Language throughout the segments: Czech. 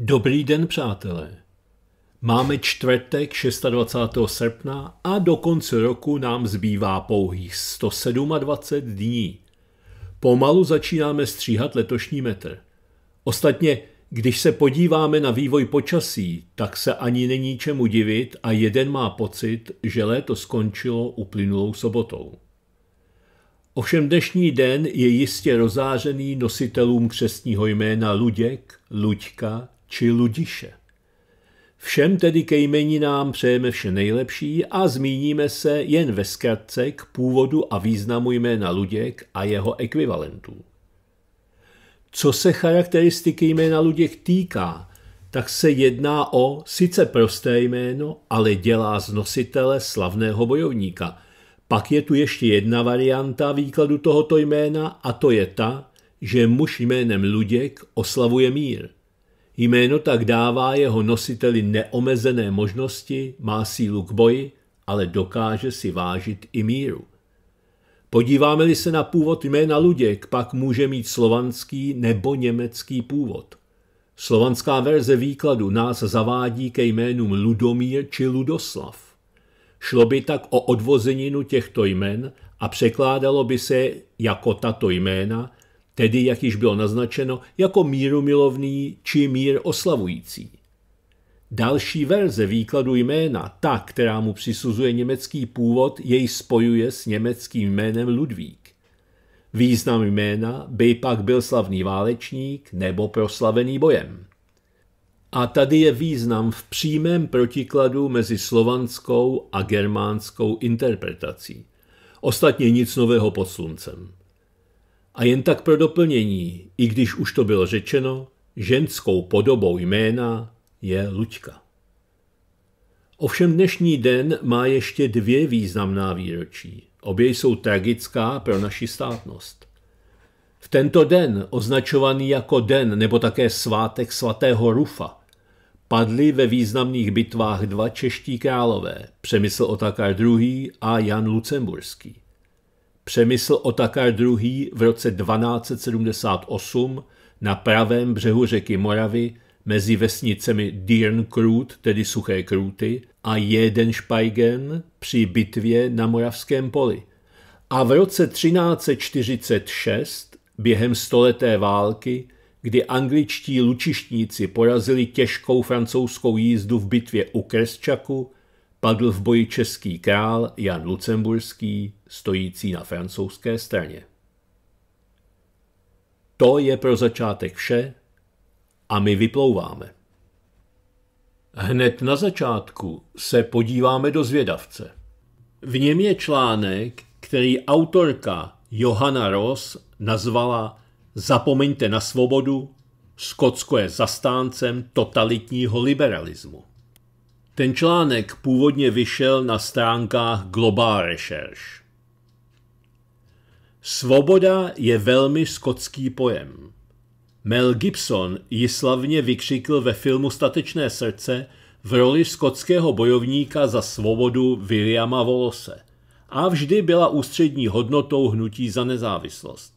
Dobrý den, přátelé. Máme čtvrtek 26. srpna a do konce roku nám zbývá pouhých 127 dní. Pomalu začínáme stříhat letošní metr. Ostatně, když se podíváme na vývoj počasí, tak se ani není čemu divit a jeden má pocit, že léto skončilo uplynulou sobotou. Ovšem dnešní den je jistě rozářený nositelům křestního jména Luděk, Luďka, či Ludiše. Všem tedy ke nám přejeme vše nejlepší a zmíníme se jen ve zkratce k původu a významu jména Luděk a jeho ekvivalentů. Co se charakteristiky jména Luděk týká, tak se jedná o sice prosté jméno, ale dělá z nositele slavného bojovníka. Pak je tu ještě jedna varianta výkladu tohoto jména a to je ta, že muž jménem Luděk oslavuje mír – Jméno tak dává jeho nositeli neomezené možnosti, má sílu k boji, ale dokáže si vážit i míru. Podíváme-li se na původ jména Luděk, pak může mít slovanský nebo německý původ. Slovanská verze výkladu nás zavádí ke jménům Ludomír či Ludoslav. Šlo by tak o odvozeninu těchto jmen a překládalo by se jako tato jména, tedy, jak již bylo naznačeno, jako mírumilovný či mír oslavující. Další verze výkladu jména, ta, která mu přisuzuje německý původ, jej spojuje s německým jménem Ludvík. Význam jména by pak byl slavný válečník nebo proslavený bojem. A tady je význam v přímém protikladu mezi slovanskou a germánskou interpretací. Ostatně nic nového pod sluncem. A jen tak pro doplnění, i když už to bylo řečeno, ženskou podobou jména je Luďka. Ovšem dnešní den má ještě dvě významná výročí. Obě jsou tragická pro naši státnost. V tento den, označovaný jako den nebo také svátek svatého Rufa, padli ve významných bitvách dva čeští králové, Přemysl Otakar II. a Jan Lucemburský přemysl Otakar II. v roce 1278 na pravém břehu řeky Moravy mezi vesnicemi Dirnkrut, tedy Suché Krůty, a špajgen při bitvě na Moravském poli. A v roce 1346, během stoleté války, kdy angličtí lučištníci porazili těžkou francouzskou jízdu v bitvě u Kresčaku, padl v boji český král Jan Lucemburský, stojící na francouzské straně. To je pro začátek vše a my vyplouváme. Hned na začátku se podíváme do zvědavce. V něm je článek, který autorka Johanna Ross nazvala Zapomeňte na svobodu, Skotsko je zastáncem totalitního liberalismu. Ten článek původně vyšel na stránkách Global Research. Svoboda je velmi skotský pojem. Mel Gibson ji slavně vykřikl ve filmu Statečné srdce v roli skotského bojovníka za svobodu Williama Volose a vždy byla ústřední hodnotou hnutí za nezávislost.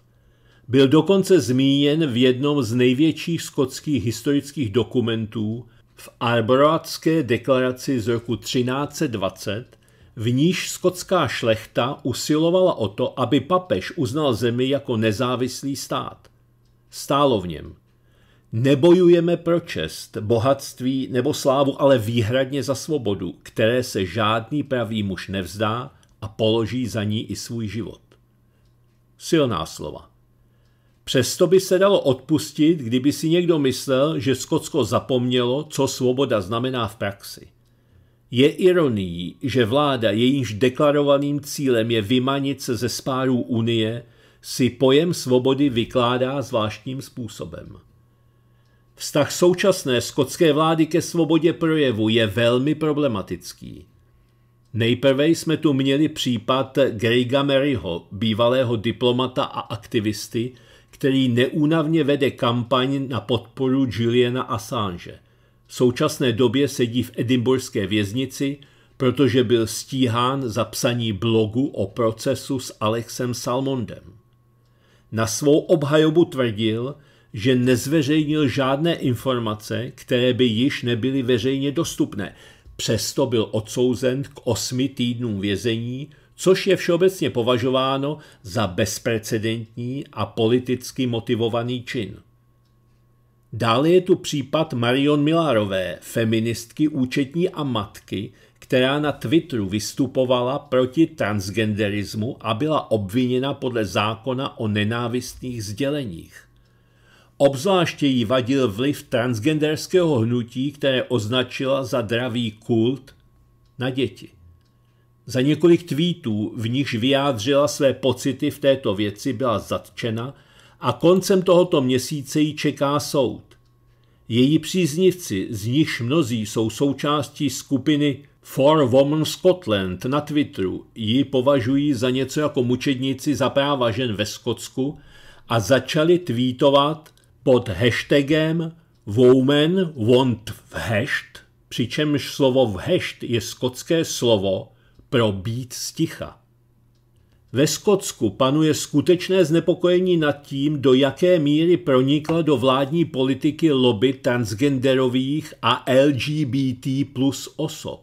Byl dokonce zmíněn v jednom z největších skotských historických dokumentů v Arborácké deklaraci z roku 1320, v níž skotská šlechta usilovala o to, aby papež uznal zemi jako nezávislý stát. Stálo v něm. Nebojujeme pro čest, bohatství nebo slávu, ale výhradně za svobodu, které se žádný pravý muž nevzdá a položí za ní i svůj život. Silná slova. Přesto by se dalo odpustit, kdyby si někdo myslel, že Skotsko zapomnělo, co svoboda znamená v praxi. Je ironií, že vláda, jejímž deklarovaným cílem je vymanit se ze spárů Unie, si pojem svobody vykládá zvláštním způsobem. Vztah současné skotské vlády ke svobodě projevu je velmi problematický. Nejprve jsme tu měli případ Grega Maryho, bývalého diplomata a aktivisty, který neúnavně vede kampaň na podporu Juliana Assange. V současné době sedí v edimburské věznici, protože byl stíhán za psaní blogu o procesu s Alexem Salmondem. Na svou obhajobu tvrdil, že nezveřejnil žádné informace, které by již nebyly veřejně dostupné. Přesto byl odsouzen k osmi týdnům vězení což je všeobecně považováno za bezprecedentní a politicky motivovaný čin. Dále je tu případ Marion Milárové, feministky, účetní a matky, která na Twitteru vystupovala proti transgenderismu a byla obviněna podle zákona o nenávistných sděleních. Obzvláště jí vadil vliv transgenderského hnutí, které označila za dravý kult na děti. Za několik tweetů, v nichž vyjádřila své pocity v této věci, byla zatčena a koncem tohoto měsíce ji čeká soud. Její příznivci, z nichž mnozí jsou součástí skupiny For Women Scotland na Twitteru, ji považují za něco jako mučednici za práva žen ve Skotsku a začali tweetovat pod hashtagem Women want vhešt, přičemž slovo vhešt je skotské slovo, pro být sticha. Ve Skotsku panuje skutečné znepokojení nad tím, do jaké míry pronikla do vládní politiky lobby transgenderových a LGBT plus osob.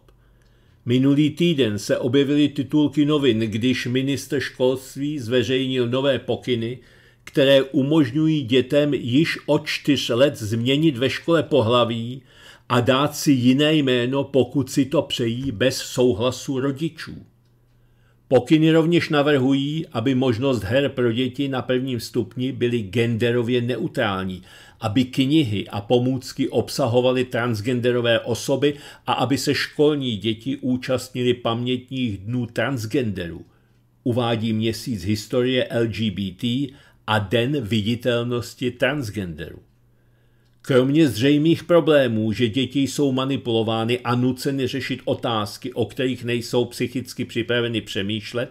Minulý týden se objevily titulky novin, když ministr školství zveřejnil nové pokyny, které umožňují dětem již od čtyř let změnit ve škole pohlaví a dát si jiné jméno, pokud si to přejí, bez souhlasu rodičů. Pokyny rovněž navrhují, aby možnost her pro děti na prvním stupni byly genderově neutrální, aby knihy a pomůcky obsahovaly transgenderové osoby a aby se školní děti účastnili pamětních dnů transgenderů. Uvádí měsíc historie LGBT a den viditelnosti transgenderů. Kromě zřejmých problémů, že děti jsou manipulovány a nuceny řešit otázky, o kterých nejsou psychicky připraveny přemýšlet,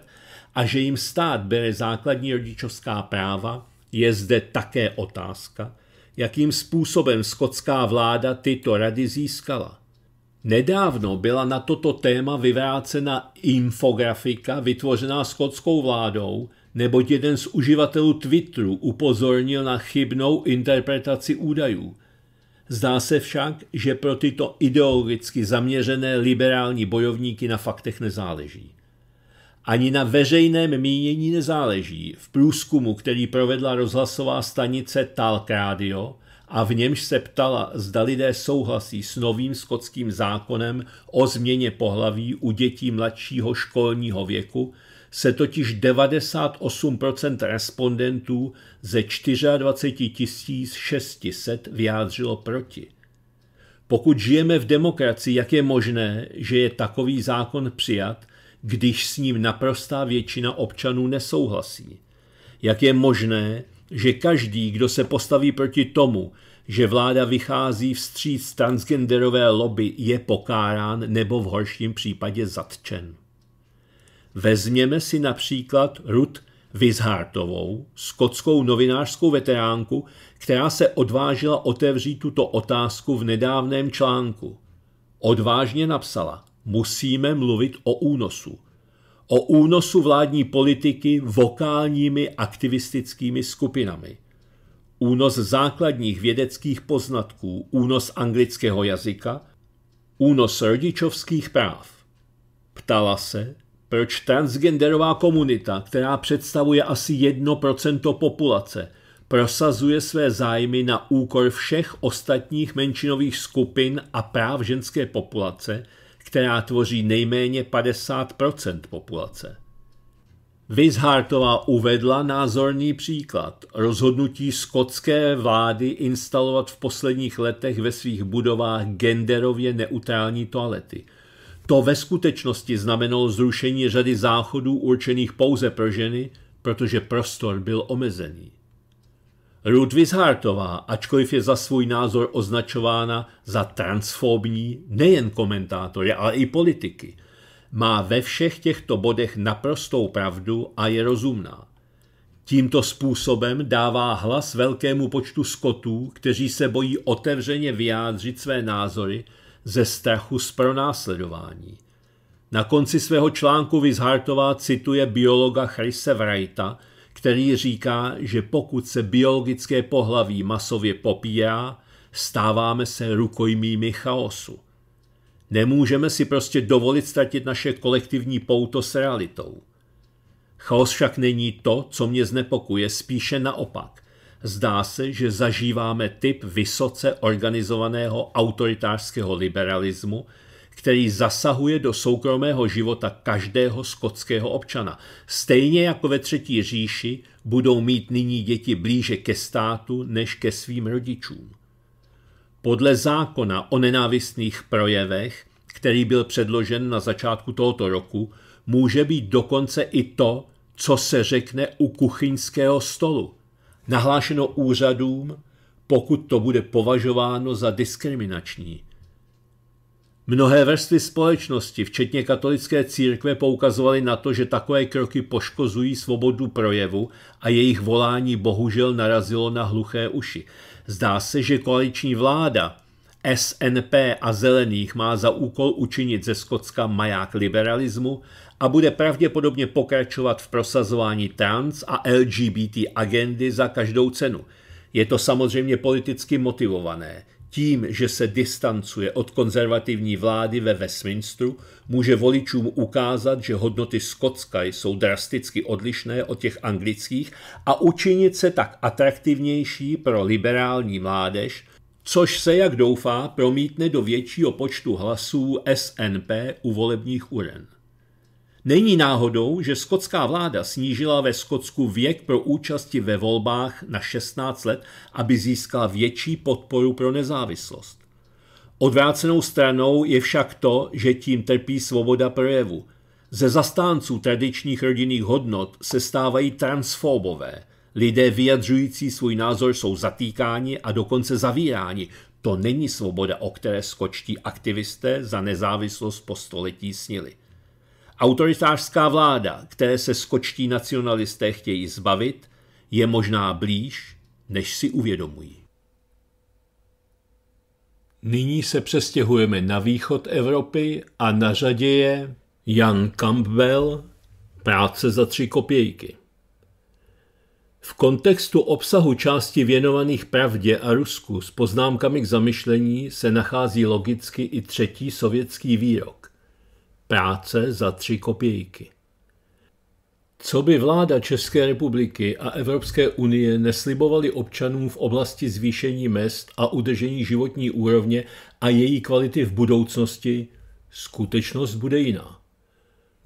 a že jim stát bere základní rodičovská práva, je zde také otázka, jakým způsobem skotská vláda tyto rady získala. Nedávno byla na toto téma vyvrácena infografika vytvořená skotskou vládou, neboť jeden z uživatelů Twitteru upozornil na chybnou interpretaci údajů – Zdá se však, že pro tyto ideologicky zaměřené liberální bojovníky na faktech nezáleží. Ani na veřejném mínění nezáleží. V průzkumu, který provedla rozhlasová stanice Talk Radio a v němž se ptala, zda lidé souhlasí s novým skotským zákonem o změně pohlaví u dětí mladšího školního věku, se totiž 98% respondentů ze 24 600 vyjádřilo proti. Pokud žijeme v demokracii, jak je možné, že je takový zákon přijat, když s ním naprostá většina občanů nesouhlasí? Jak je možné, že každý, kdo se postaví proti tomu, že vláda vychází vstříc transgenderové lobby, je pokárán nebo v horším případě zatčen? Vezměme si například Ruth Vizhartovou, skotskou novinářskou veteránku, která se odvážila otevřít tuto otázku v nedávném článku. Odvážně napsala, musíme mluvit o únosu. O únosu vládní politiky vokálními aktivistickými skupinami. Únos základních vědeckých poznatků, únos anglického jazyka, únos rodičovských práv. Ptala se, proč transgenderová komunita, která představuje asi 1% populace, prosazuje své zájmy na úkor všech ostatních menšinových skupin a práv ženské populace, která tvoří nejméně 50% populace. Vizhartová uvedla názorný příklad rozhodnutí skotské vlády instalovat v posledních letech ve svých budovách genderově neutrální toalety – to ve skutečnosti znamenalo zrušení řady záchodů určených pouze pro ženy, protože prostor byl omezený. Ruth Vizhartová, ačkoliv je za svůj názor označována za transfobní nejen komentátory, ale i politiky, má ve všech těchto bodech naprostou pravdu a je rozumná. Tímto způsobem dává hlas velkému počtu skotů, kteří se bojí otevřeně vyjádřit své názory ze strachu z pronásledování. Na konci svého článku Vizhartová cituje biologa Chrise Wrighta, který říká, že pokud se biologické pohlaví masově popírá, stáváme se rukojmími chaosu. Nemůžeme si prostě dovolit ztratit naše kolektivní pouto s realitou. Chaos však není to, co mě znepokuje, spíše naopak. Zdá se, že zažíváme typ vysoce organizovaného autoritářského liberalismu, který zasahuje do soukromého života každého skotského občana. Stejně jako ve Třetí říši budou mít nyní děti blíže ke státu než ke svým rodičům. Podle zákona o nenávistných projevech, který byl předložen na začátku tohoto roku, může být dokonce i to, co se řekne u kuchyňského stolu nahlášeno úřadům, pokud to bude považováno za diskriminační. Mnohé vrstvy společnosti, včetně katolické církve, poukazovaly na to, že takové kroky poškozují svobodu projevu a jejich volání bohužel narazilo na hluché uši. Zdá se, že koaliční vláda SNP a Zelených má za úkol učinit ze Skotska maják liberalismu a bude pravděpodobně pokračovat v prosazování trans a LGBT agendy za každou cenu. Je to samozřejmě politicky motivované. Tím, že se distancuje od konzervativní vlády ve Westminsteru, může voličům ukázat, že hodnoty Skotska jsou drasticky odlišné od těch anglických a učinit se tak atraktivnější pro liberální mládež, což se, jak doufá, promítne do většího počtu hlasů SNP u volebních uren. Není náhodou, že skotská vláda snížila ve Skotsku věk pro účasti ve volbách na 16 let, aby získala větší podporu pro nezávislost. Odvrácenou stranou je však to, že tím trpí svoboda projevu. Ze zastánců tradičních rodinných hodnot se stávají transfobové. Lidé vyjadřující svůj názor jsou zatýkáni a dokonce zavíráni. To není svoboda, o které skočtí aktivisté za nezávislost po století snili. Autoritářská vláda, které se skočtí nacionalisté chtějí zbavit, je možná blíž, než si uvědomují. Nyní se přestěhujeme na východ Evropy a na řadě je Jan Campbell, práce za tři kopějky. V kontextu obsahu části věnovaných pravdě a Rusku s poznámkami k zamyšlení se nachází logicky i třetí sovětský výrok. Práce za tři kopějky. Co by vláda České republiky a Evropské unie neslibovali občanům v oblasti zvýšení mest a udržení životní úrovně a její kvality v budoucnosti, skutečnost bude jiná.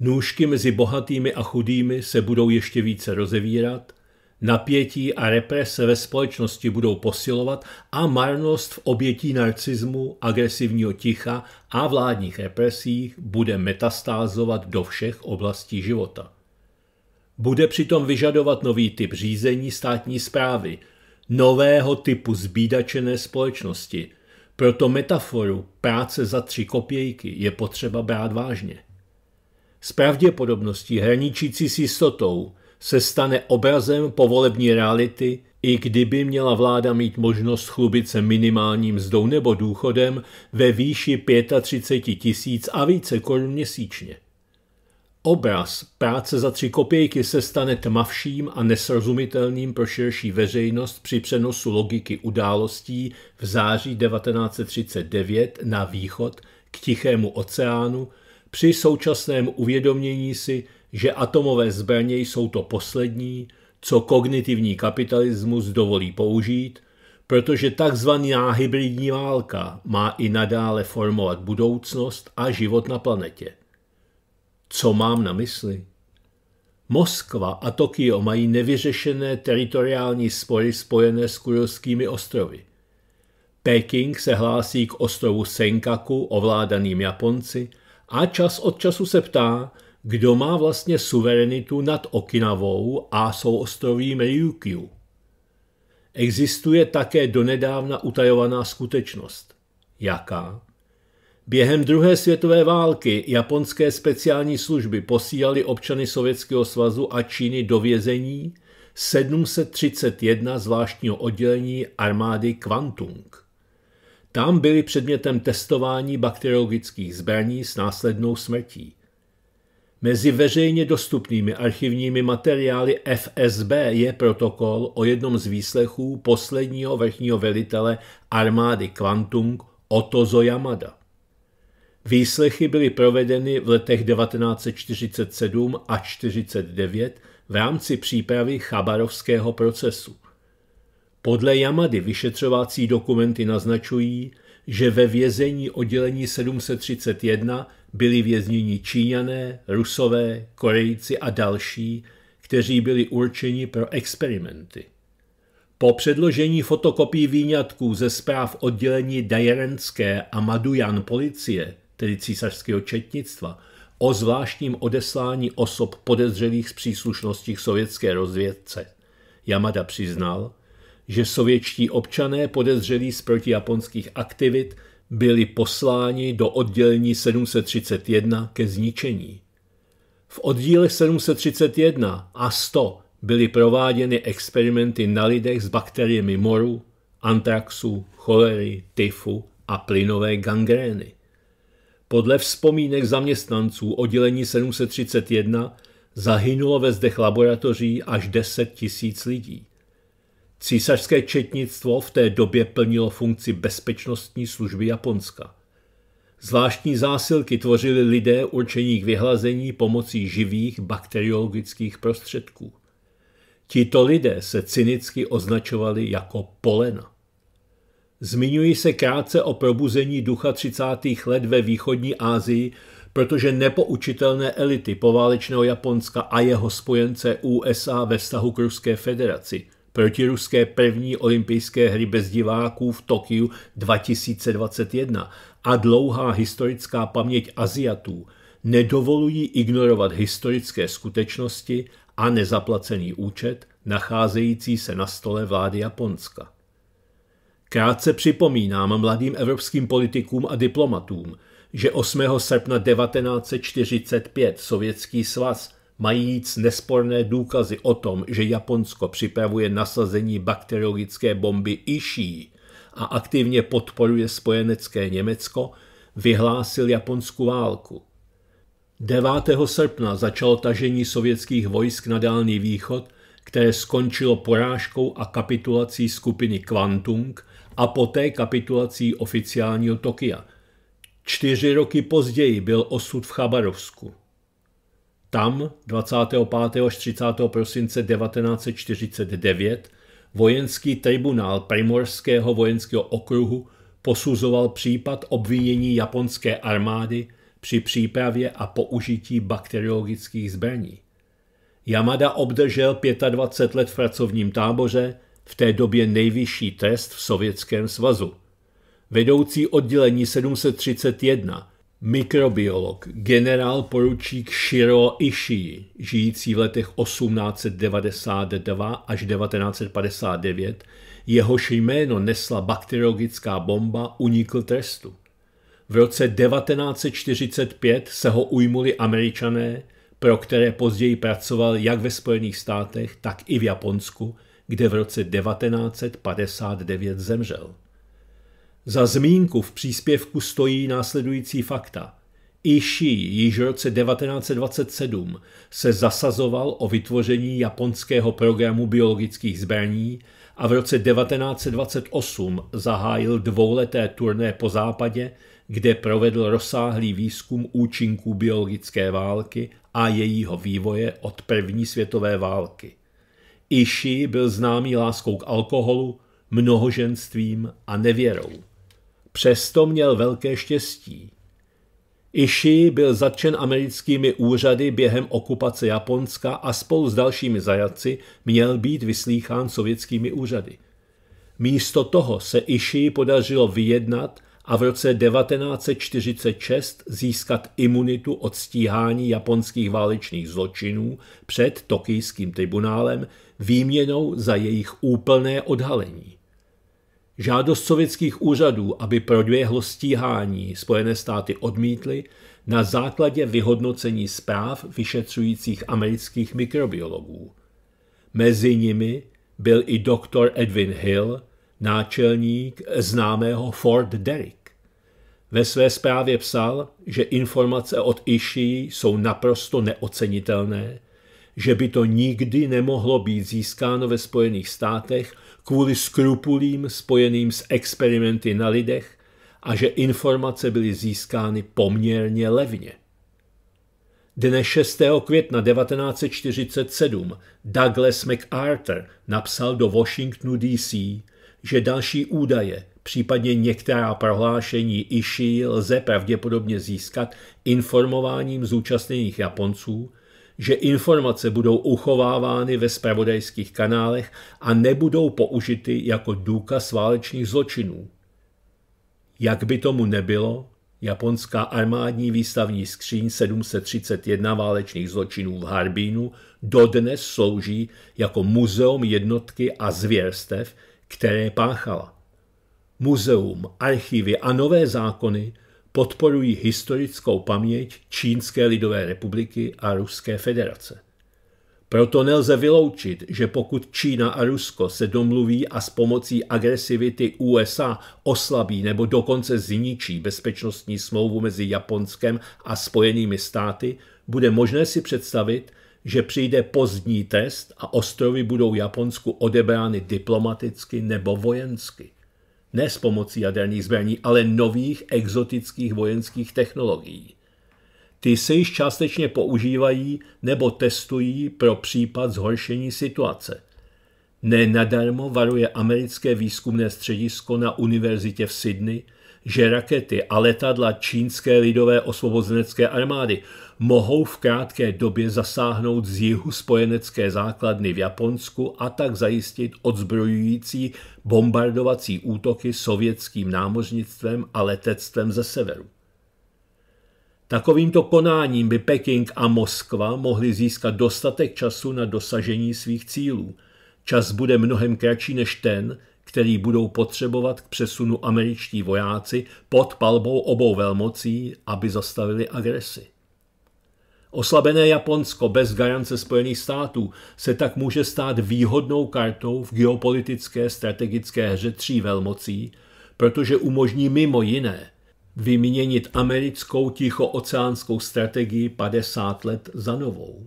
Nůžky mezi bohatými a chudými se budou ještě více rozevírat – Napětí a represe ve společnosti budou posilovat a marnost v obětí narcismu, agresivního ticha a vládních represích bude metastázovat do všech oblastí života. Bude přitom vyžadovat nový typ řízení státní zprávy, nového typu zbídačené společnosti. Proto metaforu práce za tři kopějky je potřeba brát vážně. S pravděpodobností hraničící s jistotou – se stane obrazem povolební reality, i kdyby měla vláda mít možnost chlubit se minimálním mzdou nebo důchodem ve výši 35 tisíc a více korun měsíčně. Obraz práce za tři kopějky se stane tmavším a nesrozumitelným pro širší veřejnost při přenosu logiky událostí v září 1939 na východ k Tichému oceánu při současném uvědomění si, že atomové zbraně jsou to poslední, co kognitivní kapitalismus dovolí použít, protože takzvaná hybridní válka má i nadále formovat budoucnost a život na planetě. Co mám na mysli? Moskva a Tokio mají nevyřešené teritoriální spory spojené s Kurilskými ostrovy. Peking se hlásí k ostrovu Senkaku ovládaným Japonci a čas od času se ptá, kdo má vlastně suverenitu nad Okinavou a souostrovím Ryukyu. Existuje také donedávna utajovaná skutečnost. Jaká? Během druhé světové války japonské speciální služby posílali občany Sovětského svazu a Číny do vězení 731 zvláštního oddělení armády Kvantung. Tam byli předmětem testování bakteriologických zbraní s následnou smrtí. Mezi veřejně dostupnými archivními materiály FSB je protokol o jednom z výslechů posledního vrchního velitele armády Kvantung Otozo Yamada. Výslechy byly provedeny v letech 1947 a 49 v rámci přípravy chabarovského procesu. Podle Yamady vyšetřovací dokumenty naznačují, že ve vězení oddělení 731 byli vězněni Číňané, Rusové, Korejci a další, kteří byli určeni pro experimenty. Po předložení fotokopií výňatků ze zpráv oddělení Dajerenské a Madujan policie, tedy císařského četnictva, o zvláštním odeslání osob podezřelých z příslušnosti k sovětské rozvědce. Yamada přiznal, že sovětští občané podezřelí z protijaponských aktivit byli posláni do oddělení 731 ke zničení. V oddíle 731 a 100 byly prováděny experimenty na lidech s bakteriemi moru, antraxu, cholery, tyfu a plynové gangrény. Podle vzpomínek zaměstnanců oddělení 731 zahynulo ve zdech laboratoří až 10 tisíc lidí. Císařské četnictvo v té době plnilo funkci bezpečnostní služby Japonska. Zvláštní zásilky tvořili lidé určení k vyhlazení pomocí živých bakteriologických prostředků. Tito lidé se cynicky označovali jako polena. Zmiňuji se krátce o probuzení ducha 30. let ve východní Asii, protože nepoučitelné elity poválečného Japonska a jeho spojence USA ve vztahu k Ruské federaci – protiruské první olympijské hry bez diváků v Tokiu 2021 a dlouhá historická paměť Aziatů nedovolují ignorovat historické skutečnosti a nezaplacený účet nacházející se na stole vlády Japonska. Krátce připomínám mladým evropským politikům a diplomatům, že 8. srpna 1945 Sovětský svaz majíc nesporné důkazy o tom, že Japonsko připravuje nasazení bakteriologické bomby Ishii a aktivně podporuje spojenecké Německo, vyhlásil japonskou válku. 9. srpna začalo tažení sovětských vojsk na Dálný východ, které skončilo porážkou a kapitulací skupiny Kvantung a poté kapitulací oficiálního Tokia. Čtyři roky později byl osud v Chabarovsku. Tam 25. až 30. prosince 1949 vojenský tribunál Primorského vojenského okruhu posuzoval případ obvinění japonské armády při přípravě a použití bakteriologických zbraní. Yamada obdržel 25 let v pracovním táboře, v té době nejvyšší trest v Sovětském svazu. Vedoucí oddělení 731 Mikrobiolog generál poručík Shiro Ishii, žijící v letech 1892 až 1959, jehož jméno nesla bakteriologická bomba, unikl trestu. V roce 1945 se ho ujmuli američané, pro které později pracoval jak ve Spojených státech, tak i v Japonsku, kde v roce 1959 zemřel. Za zmínku v příspěvku stojí následující fakta. I Shi již v roce 1927 se zasazoval o vytvoření japonského programu biologických zbraní a v roce 1928 zahájil dvouleté turné po západě, kde provedl rozsáhlý výzkum účinků biologické války a jejího vývoje od první světové války. Ishii byl známý láskou k alkoholu, mnohoženstvím a nevěrou. Přesto měl velké štěstí. Ishii byl zatčen americkými úřady během okupace Japonska a spolu s dalšími zajatci měl být vyslýchán sovětskými úřady. Místo toho se Ishii podařilo vyjednat a v roce 1946 získat imunitu od stíhání japonských válečných zločinů před tokijským tribunálem výměnou za jejich úplné odhalení. Žádost sovětských úřadů, aby proběhlo stíhání, Spojené státy odmítly na základě vyhodnocení zpráv vyšetřujících amerických mikrobiologů. Mezi nimi byl i doktor Edwin Hill, náčelník známého Ford Derrick. Ve své zprávě psal, že informace od Ishii jsou naprosto neocenitelné, že by to nikdy nemohlo být získáno ve Spojených státech kvůli skrupulím spojeným s experimenty na lidech a že informace byly získány poměrně levně. Dne 6. května 1947 Douglas MacArthur napsal do Washingtonu DC, že další údaje, případně některá prohlášení Ishii lze pravděpodobně získat informováním zúčastněných Japonců – že informace budou uchovávány ve spravodajských kanálech a nebudou použity jako důkaz válečných zločinů. Jak by tomu nebylo, japonská armádní výstavní skříň 731 válečných zločinů v Harbínu dodnes slouží jako muzeum jednotky a zvěrstev, které páchala. Muzeum, archivy a nové zákony podporují historickou paměť Čínské lidové republiky a Ruské federace. Proto nelze vyloučit, že pokud Čína a Rusko se domluví a s pomocí agresivity USA oslabí nebo dokonce zničí bezpečnostní smlouvu mezi Japonskem a Spojenými státy, bude možné si představit, že přijde pozdní test a ostrovy budou Japonsku odebrány diplomaticky nebo vojensky. Ne s pomocí jaderných zbraní, ale nových exotických vojenských technologií. Ty se již částečně používají nebo testují pro případ zhoršení situace. Nenadarmo varuje americké výzkumné středisko na univerzitě v Sydney, že rakety a letadla čínské lidové osvobozenecké armády mohou v krátké době zasáhnout z jihu spojenecké základny v Japonsku a tak zajistit odzbrojující bombardovací útoky sovětským námořnictvem a letectvem ze severu. Takovýmto konáním by Peking a Moskva mohly získat dostatek času na dosažení svých cílů. Čas bude mnohem kratší než ten, který budou potřebovat k přesunu američtí vojáci pod palbou obou velmocí, aby zastavili agresi. Oslabené Japonsko bez garance Spojených států se tak může stát výhodnou kartou v geopolitické strategické hře tří velmocí, protože umožní mimo jiné vyměnit americkou tichooceánskou strategii 50 let za novou.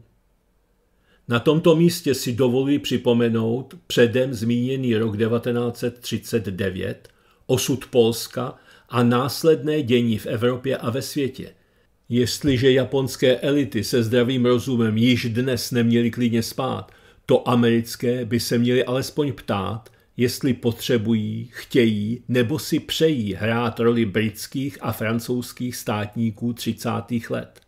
Na tomto místě si dovolí připomenout předem zmíněný rok 1939, osud Polska a následné dění v Evropě a ve světě – Jestliže japonské elity se zdravým rozumem již dnes neměly klidně spát, to americké by se měly alespoň ptát, jestli potřebují, chtějí nebo si přejí hrát roli britských a francouzských státníků 30. let.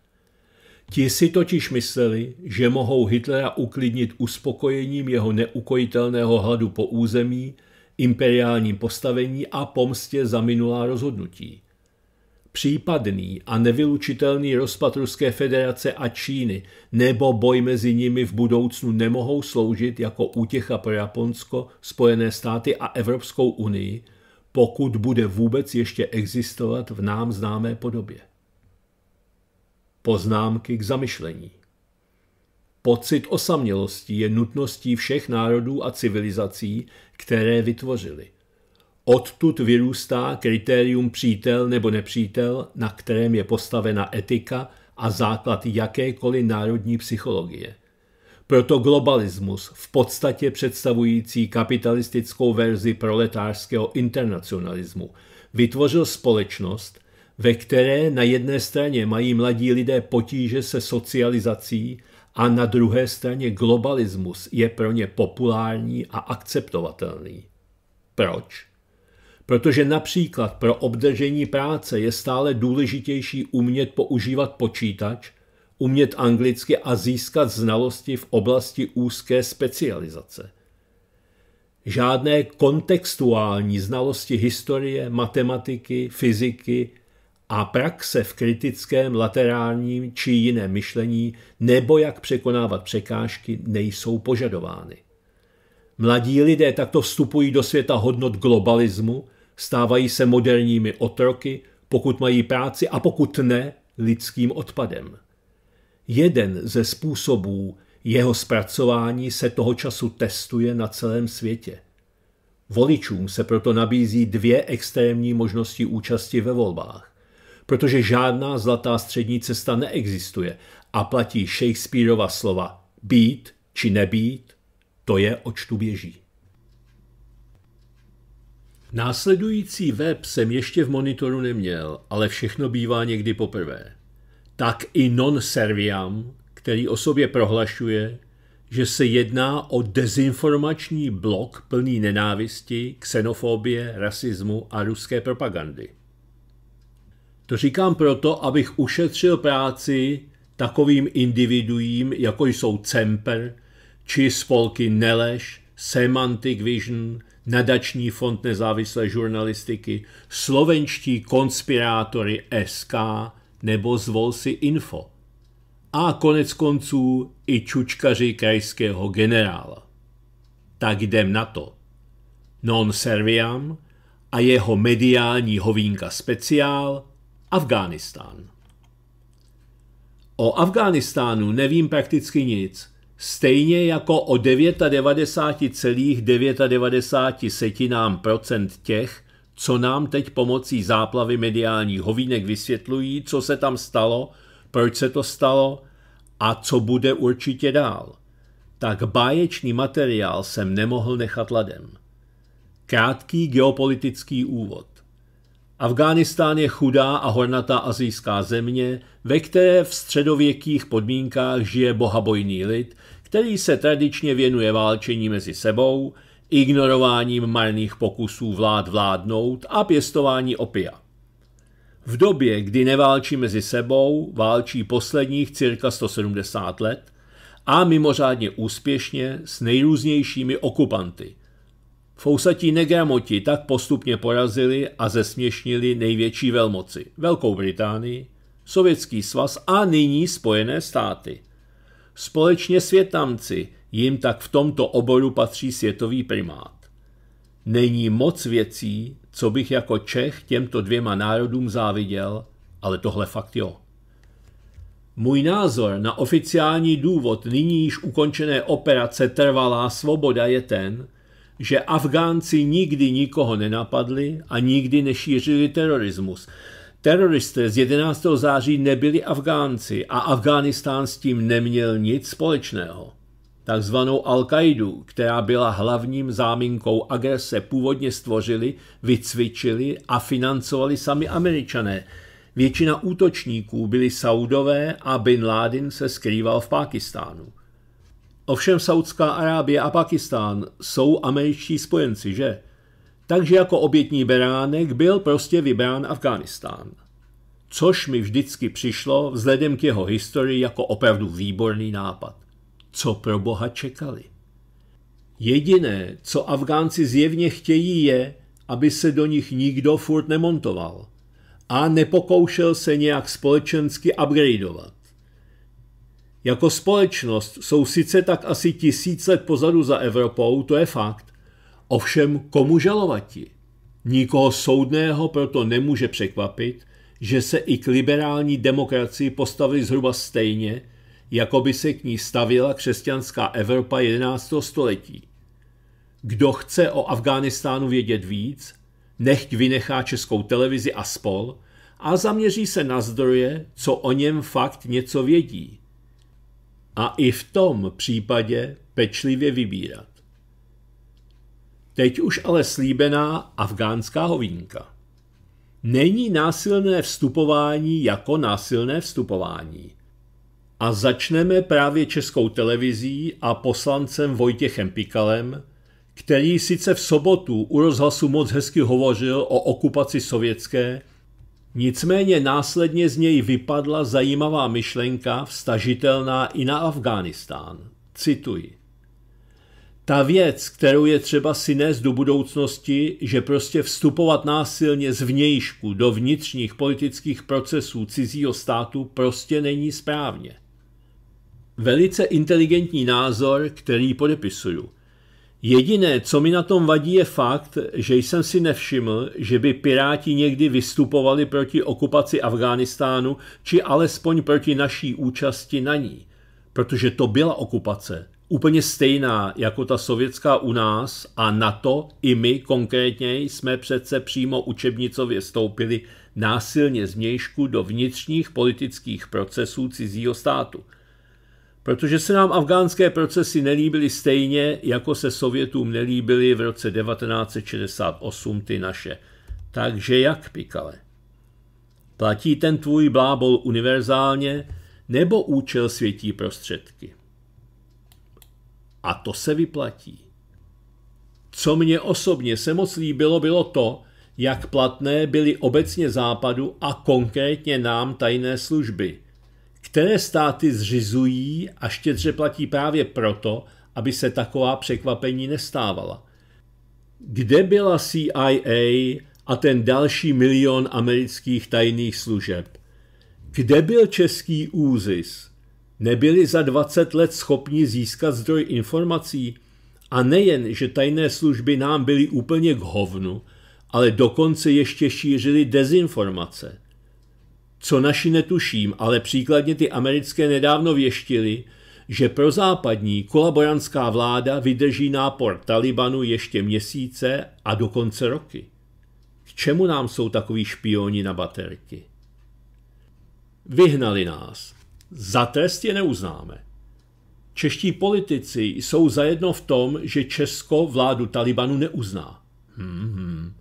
Ti si totiž mysleli, že mohou Hitlera uklidnit uspokojením jeho neukojitelného hladu po území, imperiálním postavení a pomstě za minulá rozhodnutí. Případný a nevylučitelný rozpad Ruské federace a Číny nebo boj mezi nimi v budoucnu nemohou sloužit jako útěcha pro Japonsko, Spojené státy a Evropskou unii, pokud bude vůbec ještě existovat v nám známé podobě. Poznámky k zamyšlení Pocit osamělosti je nutností všech národů a civilizací, které vytvořili – Odtud vyrůstá kritérium přítel nebo nepřítel, na kterém je postavena etika a základ jakékoliv národní psychologie. Proto globalismus, v podstatě představující kapitalistickou verzi proletářského internacionalismu, vytvořil společnost, ve které na jedné straně mají mladí lidé potíže se socializací a na druhé straně globalismus je pro ně populární a akceptovatelný. Proč? Protože například pro obdržení práce je stále důležitější umět používat počítač, umět anglicky a získat znalosti v oblasti úzké specializace. Žádné kontextuální znalosti historie, matematiky, fyziky a praxe v kritickém, laterálním či jiném myšlení nebo jak překonávat překážky nejsou požadovány. Mladí lidé takto vstupují do světa hodnot globalismu, stávají se moderními otroky, pokud mají práci a pokud ne, lidským odpadem. Jeden ze způsobů jeho zpracování se toho času testuje na celém světě. Voličům se proto nabízí dvě extrémní možnosti účasti ve volbách, protože žádná zlatá střední cesta neexistuje a platí Shakespeareova slova být či nebýt, to je, oč tu běží. Následující web jsem ještě v monitoru neměl, ale všechno bývá někdy poprvé. Tak i non serviam, který o sobě prohlašuje, že se jedná o dezinformační blok plný nenávisti, xenofobie, rasismu a ruské propagandy. To říkám proto, abych ušetřil práci takovým individuím, jako jsou Cemper, či spolky Neleš, Semantic Vision, nadační fond nezávislé žurnalistiky, slovenští konspirátory SK nebo zvol si info. A konec konců i čučkaři krajského generála. Tak jdem na to. Non serviam a jeho mediální hovínka speciál Afghánistán. O Afghánistánu nevím prakticky nic – Stejně jako o 99,99% těch, co nám teď pomocí záplavy mediálních hovínek vysvětlují, co se tam stalo, proč se to stalo a co bude určitě dál. Tak báječný materiál jsem nemohl nechat ladem. Krátký geopolitický úvod. Afghánistán je chudá a hornatá azijská země, ve které v středověkých podmínkách žije bohabojný lid, který se tradičně věnuje válčení mezi sebou, ignorováním marných pokusů vlád vládnout a pěstování opia. V době, kdy neválčí mezi sebou, válčí posledních cirka 170 let a mimořádně úspěšně s nejrůznějšími okupanty, Fousatí negramoti tak postupně porazili a zesměšnili největší velmoci, Velkou Británii, Sovětský svaz a nyní Spojené státy. Společně s Větnamci jim tak v tomto oboru patří světový primát. Není moc věcí, co bych jako Čech těmto dvěma národům záviděl, ale tohle fakt jo. Můj názor na oficiální důvod nyní již ukončené operace Trvalá svoboda je ten, že Afgánci nikdy nikoho nenapadli a nikdy nešířili terorismus. Teroristé z 11. září nebyli Afgánci a Afghánistán s tím neměl nic společného. Takzvanou al qaidu která byla hlavním záminkou agrese, původně stvořili, vycvičili a financovali sami američané. Většina útočníků byli Saudové a Bin Laden se skrýval v Pákistánu. Ovšem Saudská Arábie a Pakistán jsou američtí spojenci, že? Takže jako obětní beránek byl prostě vybrán Afghánistán. Což mi vždycky přišlo vzhledem k jeho historii jako opravdu výborný nápad. Co pro boha čekali? Jediné, co Afgánci zjevně chtějí, je, aby se do nich nikdo furt nemontoval a nepokoušel se nějak společensky upgradeovat. Jako společnost jsou sice tak asi tisíc let pozadu za Evropou, to je fakt. Ovšem komu žalovati? Nikoho soudného proto nemůže překvapit, že se i k liberální demokracii postavili zhruba stejně, jako by se k ní stavila křesťanská Evropa 11. století. Kdo chce o Afghánistánu vědět víc, nechť vynechá českou televizi a spol a zaměří se na zdroje, co o něm fakt něco vědí a i v tom případě pečlivě vybírat. Teď už ale slíbená afgánská hovínka. Není násilné vstupování jako násilné vstupování. A začneme právě českou televizí a poslancem Vojtěchem Pikalem, který sice v sobotu u rozhlasu moc hezky hovořil o okupaci sovětské, Nicméně následně z něj vypadla zajímavá myšlenka vstažitelná i na Afghánistán. Cituji. Ta věc, kterou je třeba si nést do budoucnosti, že prostě vstupovat násilně z vnějšku do vnitřních politických procesů cizího státu prostě není správně. Velice inteligentní názor, který podepisuju. Jediné, co mi na tom vadí, je fakt, že jsem si nevšiml, že by Piráti někdy vystupovali proti okupaci Afghánistánu, či alespoň proti naší účasti na ní. Protože to byla okupace, úplně stejná jako ta sovětská u nás a na to i my konkrétně jsme přece přímo učebnicově stoupili násilně z do vnitřních politických procesů cizího státu – Protože se nám afgánské procesy nelíbily stejně, jako se Sovětům nelíbily v roce 1968 ty naše. Takže jak, Pikale? Platí ten tvůj blábol univerzálně, nebo účel světí prostředky? A to se vyplatí. Co mně osobně se moc líbilo, bylo to, jak platné byly obecně západu a konkrétně nám tajné služby – které státy zřizují a štědře platí právě proto, aby se taková překvapení nestávala. Kde byla CIA a ten další milion amerických tajných služeb? Kde byl český ÚZIS? Nebyli za 20 let schopni získat zdroj informací? A nejen, že tajné služby nám byly úplně k hovnu, ale dokonce ještě šířili dezinformace. Co naši netuším, ale příkladně ty americké nedávno věštili, že pro západní kolaborantská vláda vydrží nápor Talibanu ještě měsíce a dokonce roky. K čemu nám jsou takový špioni na baterky? Vyhnali nás. Za trest je neuznáme. Čeští politici jsou zajedno v tom, že Česko vládu Talibanu neuzná. Hmm, hmm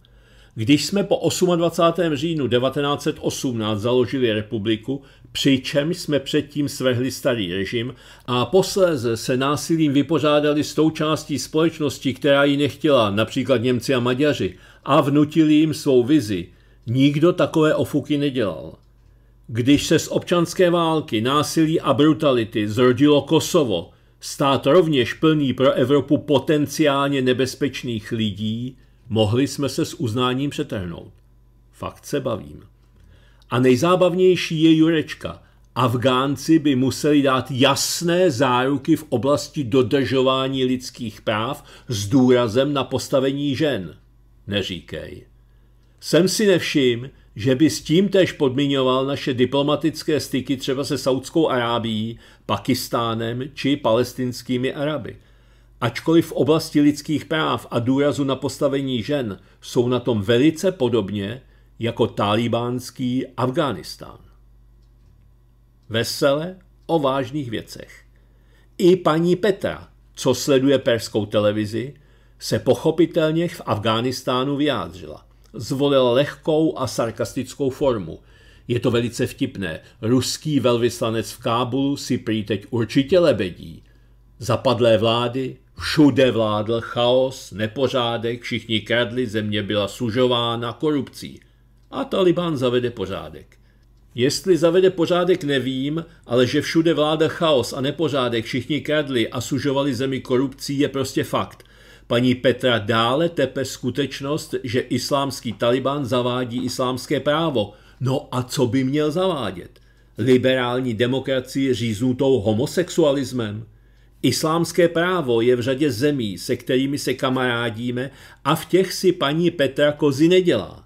když jsme po 28. říjnu 1918 založili republiku, přičemž jsme předtím svrhli starý režim a posléze se násilím vypořádali s tou částí společnosti, která ji nechtěla, například Němci a Maďaři, a vnutili jim svou vizi, nikdo takové ofuky nedělal. Když se z občanské války, násilí a brutality zrodilo Kosovo, stát rovněž plný pro Evropu potenciálně nebezpečných lidí, Mohli jsme se s uznáním přetrhnout. Fakt se bavím. A nejzábavnější je Jurečka. Afgánci by museli dát jasné záruky v oblasti dodržování lidských práv s důrazem na postavení žen. Neříkej. Jsem si nevšim, že by s tím tež podmiňoval naše diplomatické styky třeba se Saudskou Arábií, Pakistánem či palestinskými Araby. Ačkoliv v oblasti lidských práv a důrazu na postavení žen jsou na tom velice podobně jako talibánský Afghánistán. Vesele o vážných věcech. I paní Petra, co sleduje perskou televizi, se pochopitelně v Afghánistánu vyjádřila. Zvolila lehkou a sarkastickou formu. Je to velice vtipné. Ruský velvyslanec v Kábulu si prý teď určitě lebedí. Zapadlé vlády, Všude vládl chaos, nepořádek, všichni kradli, země byla sužována korupcí. A Taliban zavede pořádek. Jestli zavede pořádek, nevím, ale že všude vládl chaos a nepořádek, všichni kradli a sužovali zemi korupcí, je prostě fakt. Paní Petra dále tepe skutečnost, že islámský Taliban zavádí islámské právo. No a co by měl zavádět? Liberální demokracii říznutou homosexualismem? Islámské právo je v řadě zemí, se kterými se kamarádíme a v těch si paní Petra kozy nedělá.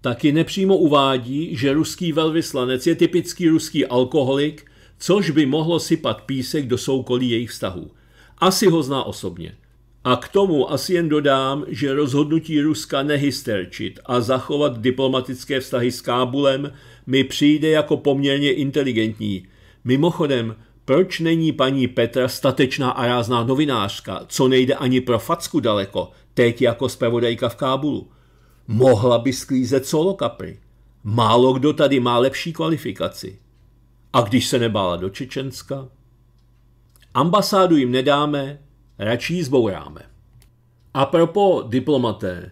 Taky nepřímo uvádí, že ruský velvyslanec je typický ruský alkoholik, což by mohlo sypat písek do soukolí jejich vztahů. Asi ho zná osobně. A k tomu asi jen dodám, že rozhodnutí Ruska nehysterčit a zachovat diplomatické vztahy s Kábulem mi přijde jako poměrně inteligentní. Mimochodem, proč není paní Petra statečná a rázná novinářka, co nejde ani pro facku daleko, teď jako zpravodajka v Kábulu? Mohla by sklízet solo kapry. Málo kdo tady má lepší kvalifikaci. A když se nebála do Čečenska? Ambasádu jim nedáme, radši ji zbouráme. A propos diplomaté,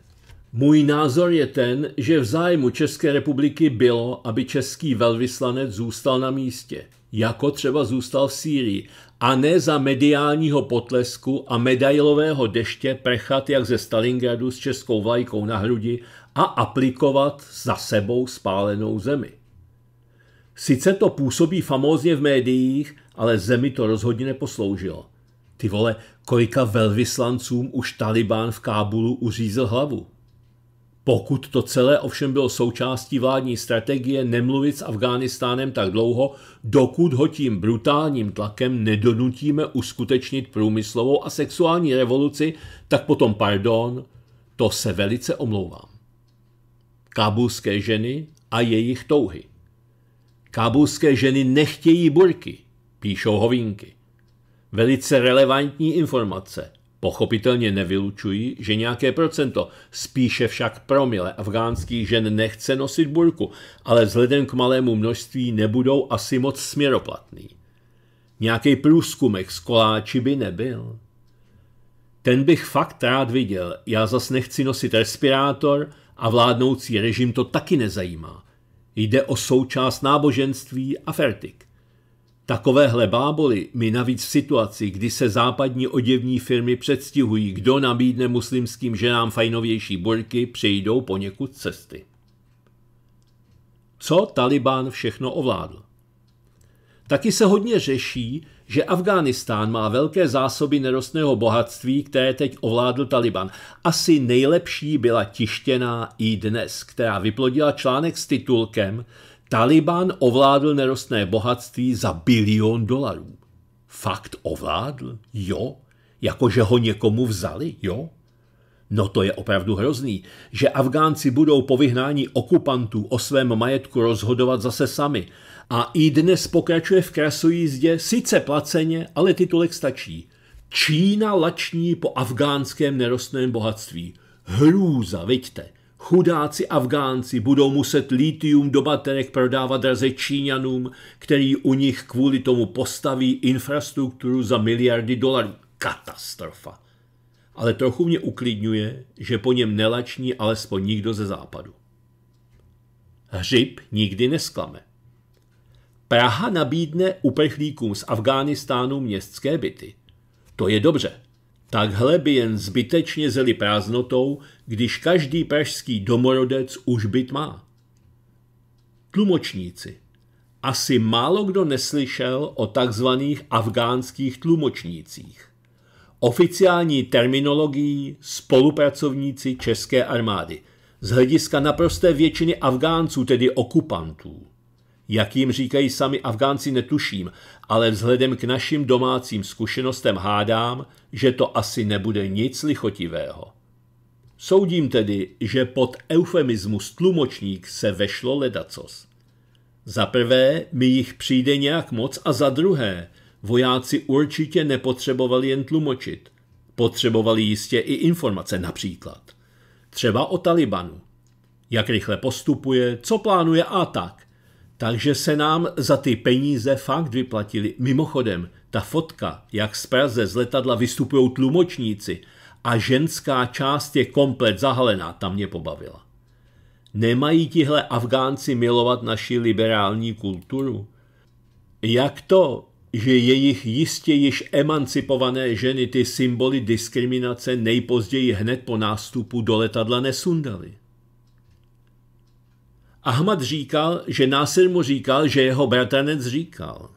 můj názor je ten, že v zájmu České republiky bylo, aby český velvyslanec zůstal na místě, jako třeba zůstal v Sýrii, a ne za mediálního potlesku a medailového deště prechat jak ze Stalingradu s českou vlajkou na hrudi a aplikovat za sebou spálenou zemi. Sice to působí famózně v médiích, ale zemi to rozhodně neposloužilo. Ty vole, kolika velvyslancům už Taliban v Kábulu uřízl hlavu? Pokud to celé ovšem bylo součástí vládní strategie nemluvit s Afghánistánem tak dlouho, dokud ho tím brutálním tlakem nedonutíme uskutečnit průmyslovou a sexuální revoluci, tak potom pardon, to se velice omlouvám. Kábulské ženy a jejich touhy. Kábulské ženy nechtějí burky, píšou hovinky. Velice relevantní informace – Pochopitelně nevylučují, že nějaké procento, spíše však promile afgánských žen nechce nosit burku, ale vzhledem k malému množství nebudou asi moc směroplatný. Nějaký průzkumek z koláči by nebyl. Ten bych fakt rád viděl, já zas nechci nosit respirátor a vládnoucí režim to taky nezajímá. Jde o součást náboženství a fertik. Takovéhle báboli mi navíc v situaci, kdy se západní oděvní firmy předstihují, kdo nabídne muslimským ženám fajnovější burky, přejdou poněkud cesty. Co Taliban všechno ovládl? Taky se hodně řeší, že Afghánistán má velké zásoby nerostného bohatství, které teď ovládl Taliban. Asi nejlepší byla tištěná i dnes, která vyplodila článek s titulkem Taliban ovládl nerostné bohatství za bilion dolarů. Fakt ovládl? Jo? Jakože ho někomu vzali? Jo? No to je opravdu hrozný, že Afgánci budou po vyhnání okupantů o svém majetku rozhodovat zase sami. A i dnes pokračuje v jízdě, sice placeně, ale titulek stačí. Čína lační po afgánském nerostném bohatství. Hrůza, vidíte. Chudáci Afgánci budou muset litium do baterek prodávat raze Číňanům, který u nich kvůli tomu postaví infrastrukturu za miliardy dolarů. Katastrofa. Ale trochu mě uklidňuje, že po něm nelační alespoň nikdo ze západu. Hřib nikdy nesklame. Praha nabídne uprchlíkům z Afghánistánu městské byty. To je dobře. Takhle by jen zbytečně zeli prázdnotou, když každý pražský domorodec už byt má. Tlumočníci. Asi málo kdo neslyšel o takzvaných afgánských tlumočnících. Oficiální terminologií spolupracovníci české armády. Z hlediska naprosté většiny Afgánců, tedy okupantů. Jak jim říkají sami Afgánci, netuším, ale vzhledem k našim domácím zkušenostem hádám, že to asi nebude nic lichotivého. Soudím tedy, že pod eufemismus tlumočník se vešlo ledacos. Za prvé mi jich přijde nějak moc a za druhé, vojáci určitě nepotřebovali jen tlumočit. Potřebovali jistě i informace například. Třeba o Talibanu. Jak rychle postupuje, co plánuje a tak – takže se nám za ty peníze fakt vyplatili. Mimochodem, ta fotka, jak z Praze z letadla vystupují tlumočníci a ženská část je komplet zahalená, ta mě pobavila. Nemají tihle Afgánci milovat naši liberální kulturu? Jak to, že jejich jistě již emancipované ženy ty symboly diskriminace nejpozději hned po nástupu do letadla nesundaly? Ahmad říkal, že Násir mu říkal, že jeho bratranec říkal.